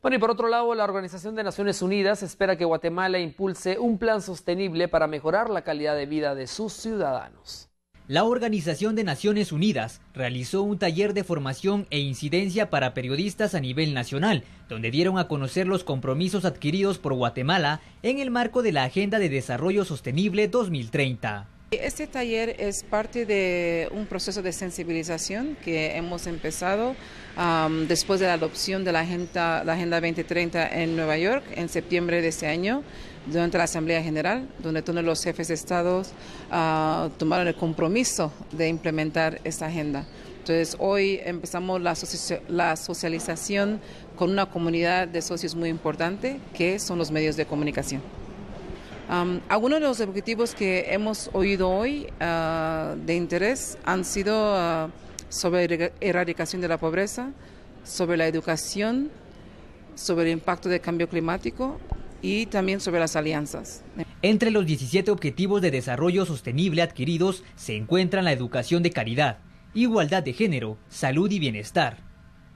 Bueno, y por otro lado, la Organización de Naciones Unidas espera que Guatemala impulse un plan sostenible para mejorar la calidad de vida de sus ciudadanos. La Organización de Naciones Unidas realizó un taller de formación e incidencia para periodistas a nivel nacional, donde dieron a conocer los compromisos adquiridos por Guatemala en el marco de la Agenda de Desarrollo Sostenible 2030. Este taller es parte de un proceso de sensibilización que hemos empezado después de la adopción de la agenda, la agenda 2030 en Nueva York en septiembre de este año durante la Asamblea General, donde todos los jefes de Estado ah, tomaron el compromiso de implementar esta agenda. Entonces hoy empezamos la socialización con una comunidad de socios muy importante que son los medios de comunicación algunos de los objetivos que hemos oído hoy ah, de interés han sido ah, sobre erradicación de la pobreza, sobre la educación, sobre el impacto del cambio climático y también sobre las alianzas. Entre los 17 objetivos de desarrollo sostenible adquiridos se encuentran la educación de calidad, igualdad de género, salud y bienestar.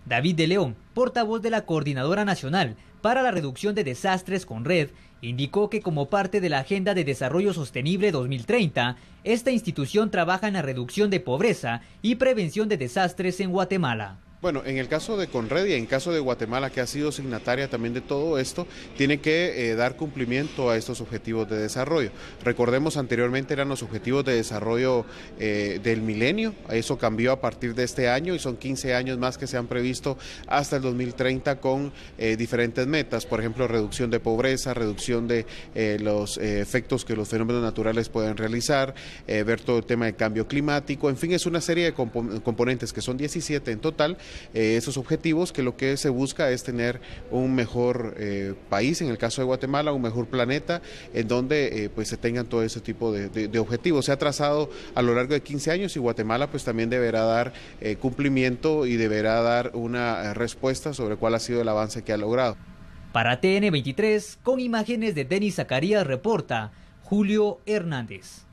David de León, portavoz de la Coordinadora Nacional para la Reducción de Desastres con Red, indicó que como parte de la Agenda de Desarrollo Sostenible 2030, esta institución trabaja en la reducción de pobreza y prevención de desastres en Guatemala. Bueno, en el caso de Conred y en caso de Guatemala, que ha sido signataria también de todo esto, tiene que eh, dar cumplimiento a estos objetivos de desarrollo. Recordemos, anteriormente eran los objetivos de desarrollo eh, del milenio, eso cambió a partir de este año y son 15 años más que se han previsto hasta el 2030 con eh, diferentes metas, por ejemplo, reducción de pobreza, reducción de los efectos que los fenómenos naturales pueden realizar, ver todo el tema del cambio climático, en fin, es una serie de componentes que son 17 en total eh, esos objetivos, que lo que se busca es tener un mejor eh, país, en el caso de Guatemala, un mejor planeta, en donde eh, pues se tengan todo ese tipo de, objetivos. Se ha trazado a lo largo de 15 años y Guatemala pues también deberá dar cumplimiento y deberá dar una respuesta sobre cuál ha sido el avance que ha logrado. Para TN23, con imágenes de Denis Zacarías, reporta Julio Hernández.